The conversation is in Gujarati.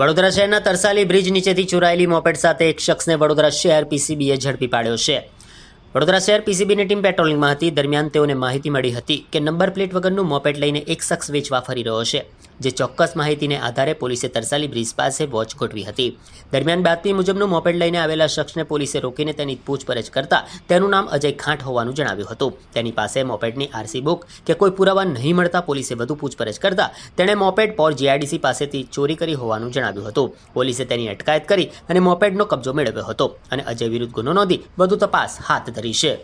વડોદરા શહેરના તરસાલી બ્રિજ નીચેથી ચોરાયેલી મોપેડ સાથે એક શખ્સને વડોદરા શહેર પીસીબીએ ઝડપી પાડ્યો છે વડોદરા શહેર પીસીબીની ટીમ પેટ્રોલિંગમાં હતી દરમિયાન તેઓને માહિતી મળી હતી કે નંબર પ્લેટ વગરનું મોપેટ લઈને એક શખ્સ વેચવા ફરી રહ્યો છે જે ચોક્કસ માહિતીને આધારે પોલીસે તરસાલી બ્રિજ પાસે વોચ ગોઠવી હતી દરમિયાન બાતમી મુજબનું મોપેડ લઈને આવેલા શખ્સને પોલીસે રોકીને તેની પૂછપરછ કરતા તેનું નામ અજય ખાંટ હોવાનું જણાવ્યું હતું તેની પાસે મોપેડની આરસી બુક કે કોઈ પુરાવા નહીં મળતા પોલીસે વધુ પૂછપરછ કરતા તેણે મોપેડ પોર જીઆઈડીસી પાસેથી ચોરી કરી હોવાનું જણાવ્યું હતું પોલીસે તેની અટકાયત કરી અને મોપેડનો કબજો મેળવ્યો હતો અને અજય વિરુદ્ધ ગુનો નોંધી વધુ તપાસ હાથ ધરી છે